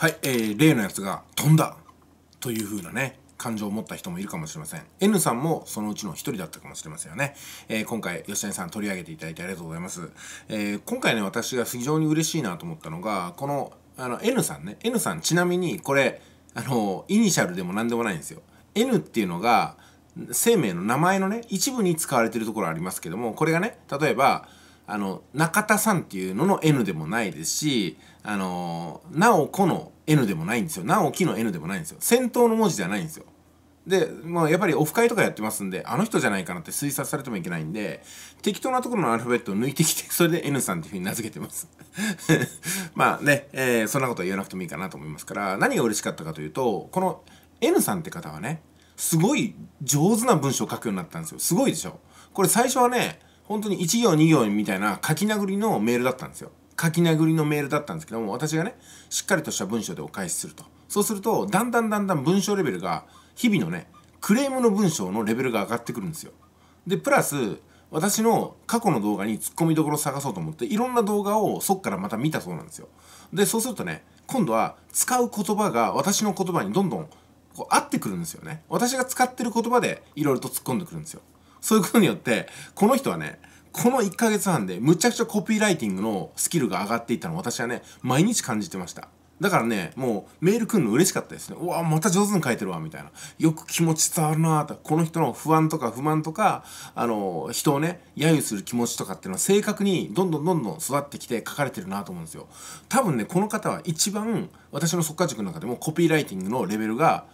はい、えー、例のやつが飛んだという風なね、感情を持った人もいるかもしれません。N さんもそのうちの一人だったかもしれませんよね。えー、今回、吉谷さん取り上げていただいてありがとうございます。えー、今回ね、私が非常に嬉しいなと思ったのが、この、あの、N さんね、N さんちなみに、これ、あの、イニシャルでも何でもないんですよ。N っていうのが、生命の名前のね、一部に使われてるところありますけども、これがね、例えば、あの中田さんっていうのの N でもないですしあのなおこの N でもないんですよなおきの N でもないんですよ先頭の文字じゃないんですよで、まあ、やっぱりオフ会とかやってますんであの人じゃないかなって推察されてもいけないんで適当なところのアルファベットを抜いてきて それで N さんっていうふうに名付けてます まあね、えー、そんなことは言わなくてもいいかなと思いますから何が嬉しかったかというとこの N さんって方はねすごい上手な文章を書くようになったんですよすごいでしょこれ最初はね本当に1行2行みたいな書き殴りのメールだったんですよ。書き殴りのメールだったんですけども、私がね、しっかりとした文章でお返しすると。そうすると、だんだんだんだん文章レベルが、日々のね、クレームの文章のレベルが上がってくるんですよ。で、プラス、私の過去の動画に突っ込みどころ探そうと思って、いろんな動画をそっからまた見たそうなんですよ。で、そうするとね、今度は使う言葉が私の言葉にどんどんこう合ってくるんですよね。私が使ってる言葉でいろいろと突っ込んでくるんですよ。そういうことによって、この人はね、この1ヶ月半でむちゃくちゃコピーライティングのスキルが上がっていったのを私はね、毎日感じてました。だからね、もうメール来るの嬉しかったですね。うわ、また上手に書いてるわ、みたいな。よく気持ち伝わるなと。この人の不安とか不満とか、あの、人をね、揶揄する気持ちとかっていうのは正確にどんどんどんどん育ってきて書かれてるなと思うんですよ。多分ね、この方は一番私の速化塾の中でもコピーライティングのレベルが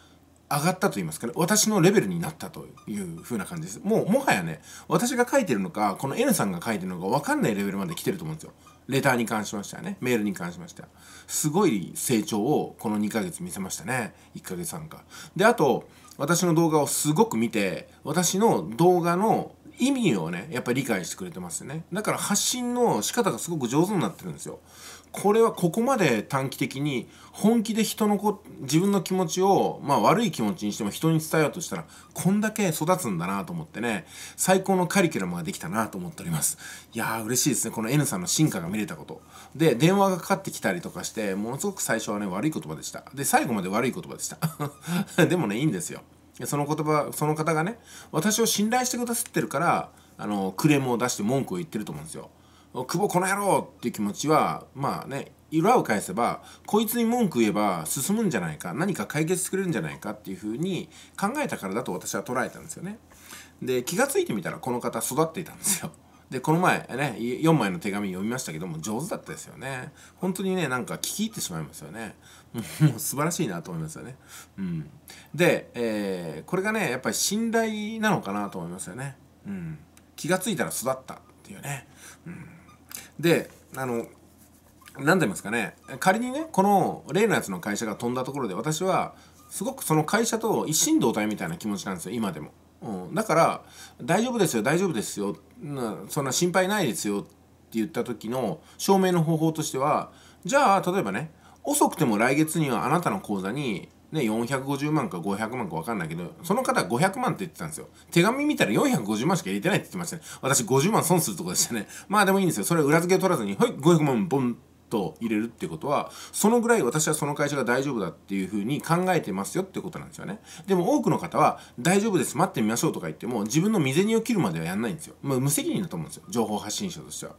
上がったと言いますかね、私のレベルになったという風な感じです。もう、もはやね、私が書いてるのか、この N さんが書いてるのか分かんないレベルまで来てると思うんですよ。レターに関しましてはね、メールに関しましては。すごい成長をこの2ヶ月見せましたね。1ヶ月半か。で、あと、私の動画をすごく見て、私の動画の意味をね、やっぱり理解してくれてますよね。だから発信の仕方がすごく上手になってるんですよ。これはここまで短期的に本気で人のこ自分の気持ちを、まあ、悪い気持ちにしても人に伝えようとしたらこんだけ育つんだなと思ってね最高のカリキュラムができたなと思っておりますいやー嬉しいですねこの N さんの進化が見れたことで電話がかかってきたりとかしてものすごく最初はね悪い言葉でしたで最後まで悪い言葉でした でもねいいんですよその言葉その方がね私を信頼してくださってるからあのクレームを出して文句を言ってると思うんですよ久保この野郎っていう気持ちはまあね裏を返せばこいつに文句言えば進むんじゃないか何か解決してくれるんじゃないかっていうふうに考えたからだと私は捉えたんですよね。で気が付いてみたらこの方育っていたんですよ。でこの前ね4枚の手紙読みましたけども上手だったですよね本当にねなんか聞き入ってしまいますよねもう素晴らしいなと思いますよねうんで、えー、これがねやっぱり信頼なのかなと思いますよねうん気が付いたら育ったっていうねうんであの何て言いますかね仮にねこの例のやつの会社が飛んだところで私はすごくその会社と一心同体みたいな気持ちなんですよ今でも、うん、だから「大丈夫ですよ大丈夫ですよそんな心配ないですよ」って言った時の証明の方法としてはじゃあ例えばね遅くても来月にはあなたの口座にね、450万か500万か分かんないけど、その方は500万って言ってたんですよ。手紙見たら450万しか入れてないって言ってましたね。私50万損するとこでしたね。まあでもいいんですよ。それ裏付け取らずに、はい、500万、ボン。と入れるってことはそのぐらい私はその会社が大丈夫だっていうふうに考えてますよってことなんですよねでも多くの方は大丈夫です待ってみましょうとか言っても自分の身銭を切るまではやんないんですよ、まあ、無責任だと思うんですよ情報発信者としては。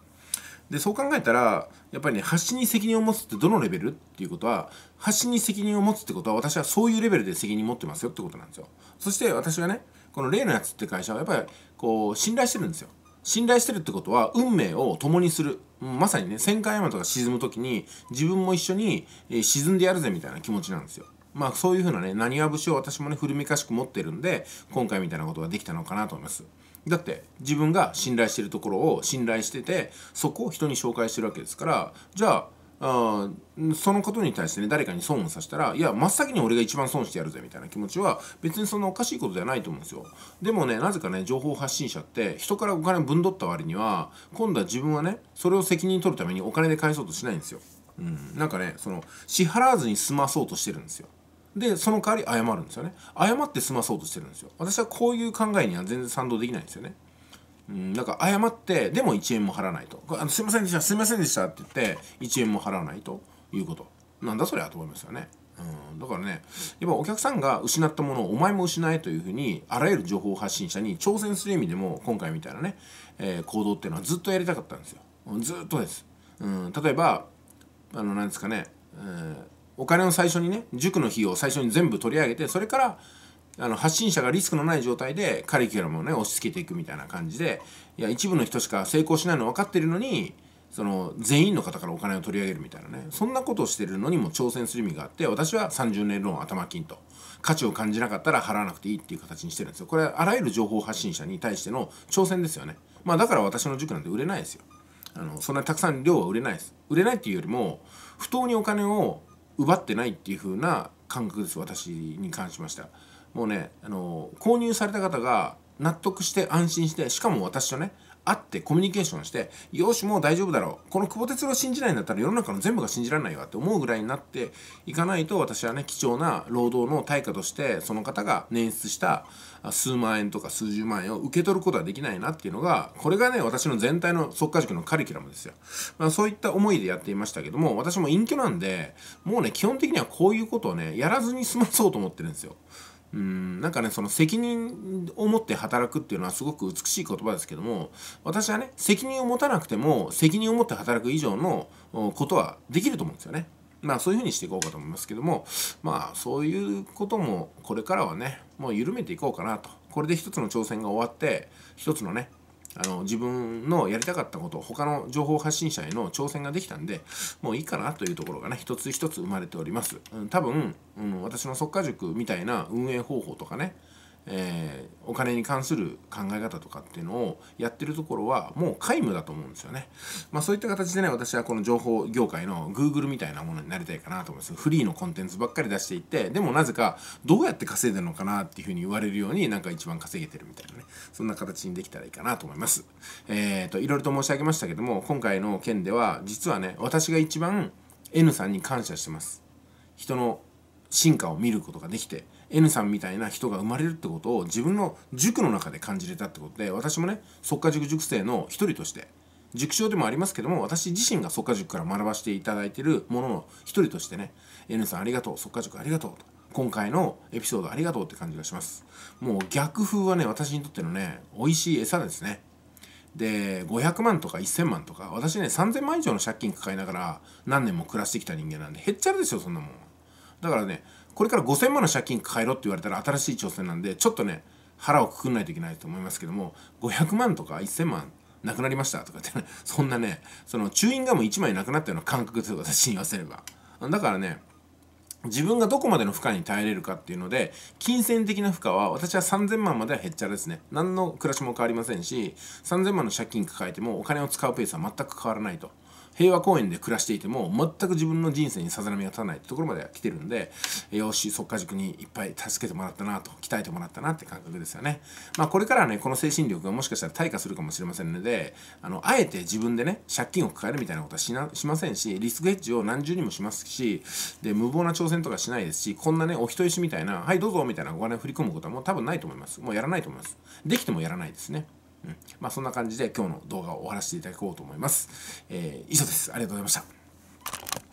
でそう考えたらやっぱりね発信に責任を持つってどのレベルっていうことは発信に責任を持つってことは私はそういうレベルで責任持ってますよってことなんですよそして私はねこの例のやつって会社はやっぱりこう信頼してるんですよ信頼してるってことは運命を共にするまさにね戦艦山とか沈む時に自分も一緒に沈んでやるぜみたいな気持ちなんですよまあそういうふうなね、何は節を私もね、古めかしく持ってるんで、今回みたいなことができたのかなと思います。だって自分が信頼してるところを信頼しててそこを人に紹介してるわけですからじゃああそのことに対してね誰かに損をさせたらいや真っ先に俺が一番損してやるぜみたいな気持ちは別にそんなおかしいことじゃないと思うんですよでもねなぜかね情報発信者って人からお金ぶんどった割には今度は自分はねそれを責任取るためにお金で返そうとしないんですよ、うん、なんかねその支払わずに済まそうとしてるんですよでその代わり謝るんですよね謝って済まそうとしてるんですよ私はこういう考えには全然賛同できないんですよねうんだから謝ってでも1円も払わないとあのすいませんでしたすいませんでしたって言って1円も払わないということなんだそれはと思いますよねうん、だからねやっぱお客さんが失ったものをお前も失えというふうにあらゆる情報発信者に挑戦する意味でも今回みたいなね、えー、行動っていうのはずっとやりたかったんですよずっとです、うん、例えばあの何ですかね、えーお金を最初にね塾の費用を最初に全部取り上げてそれからあの発信者がリスクのない状態でカリキュラムをね押し付けていくみたいな感じでいや一部の人しか成功しないの分かってるのにその全員の方からお金を取り上げるみたいなねそんなことをしてるのにも挑戦する意味があって私は30年ローン頭金と価値を感じなかったら払わなくていいっていう形にしてるんですよこれあらゆる情報発信者に対しての挑戦ですよねまあだから私の塾なんて売れないですよあのそんなにたくさん量は売れないです売れないっていうよりも不当にお金を奪ってないっていう風な感覚です私に関しましたもうねあの購入された方が納得して安心してしかも私とね会ってコミュニケーションしてよしもう大丈夫だろうこの久保哲郎信じないんだったら世の中の全部が信じられないわって思うぐらいになっていかないと私はね貴重な労働の対価としてその方が捻出した数万円とか数十万円を受け取ることはできないなっていうのがこれがね私の全体の即家塾のカリキュラムですよ、まあ、そういった思いでやっていましたけども私も隠居なんでもうね基本的にはこういうことをねやらずに済まそうと思ってるんですようんなんかねその責任を持って働くっていうのはすごく美しい言葉ですけども私はね責任を持たなくても責任を持って働く以上のことはできると思うんですよね。まあそういうふうにしていこうかと思いますけどもまあそういうこともこれからはねもう緩めていこうかなとこれで一つの挑戦が終わって一つのねあの自分のやりたかったこと他の情報発信者への挑戦ができたんでもういいかなというところがね一つ一つ生まれております、うん、多分、うん、私の即家塾みたいな運営方法とかねえー、お金に関する考え方とかっていうのをやってるところはもう皆無だと思うんですよね。まあ、そういった形でね私はこの情報業界の Google みたいなものになりたいかなと思いますフリーのコンテンツばっかり出していってでもなぜかどうやって稼いでるのかなっていうふうに言われるようになんか一番稼げてるみたいなねそんな形にできたらいいかなと思います。えーと、といろいろと申し上げましたけども今回の件では実はね私が一番 N さんに感謝してます。人の進化を見ることができて N さんみたいな人が生まれるってことを自分の塾の中で感じれたってことで私もね即家塾塾生の一人として塾長でもありますけども私自身が即家塾から学ばせていただいているものの一人としてね N さんありがとう即家塾ありがとうと今回のエピソードありがとうって感じがしますもう逆風はね私にとってのね美味しい餌ですねで500万とか1000万とか私ね3000万以上の借金抱えながら何年も暮らしてきた人間なんで減っちゃらですよそんなもんだからねこれから5000万の借金抱えろって言われたら新しい挑戦なんでちょっとね腹をくくんないといけないと思いますけども500万とか1000万なくなりましたとかって、ね、そんなねそのチューインガム1枚なくなったような感覚です私に言わせればだからね自分がどこまでの負荷に耐えれるかっていうので金銭的な負荷は私は3000万まではへっちゃらですね何の暮らしも変わりませんし3000万の借金抱えてもお金を使うペースは全く変わらないと平和公園で暮らしていても全く自分の人生にさざ波が立たないってところまで来てるんでよしっか。塾にいっぱい助けてもらったなと鍛えてもらったなって感覚ですよね。まあ、これからはねこの精神力がもしかしたら退化するかもしれませんのであのあえて自分でね借金を抱えるみたいなことはしなしませんしリスクヘッジを何重にもしますしで無謀な挑戦とかしないですしこんなねお人よしみたいなはいどうぞみたいなお金を振り込むことはもう多分ないと思いますもうやらないと思いますできてもやらないですね。うん、まあ、そんな感じで今日の動画を終わらせていただこうと思います。えー、以上です。ありがとうございました。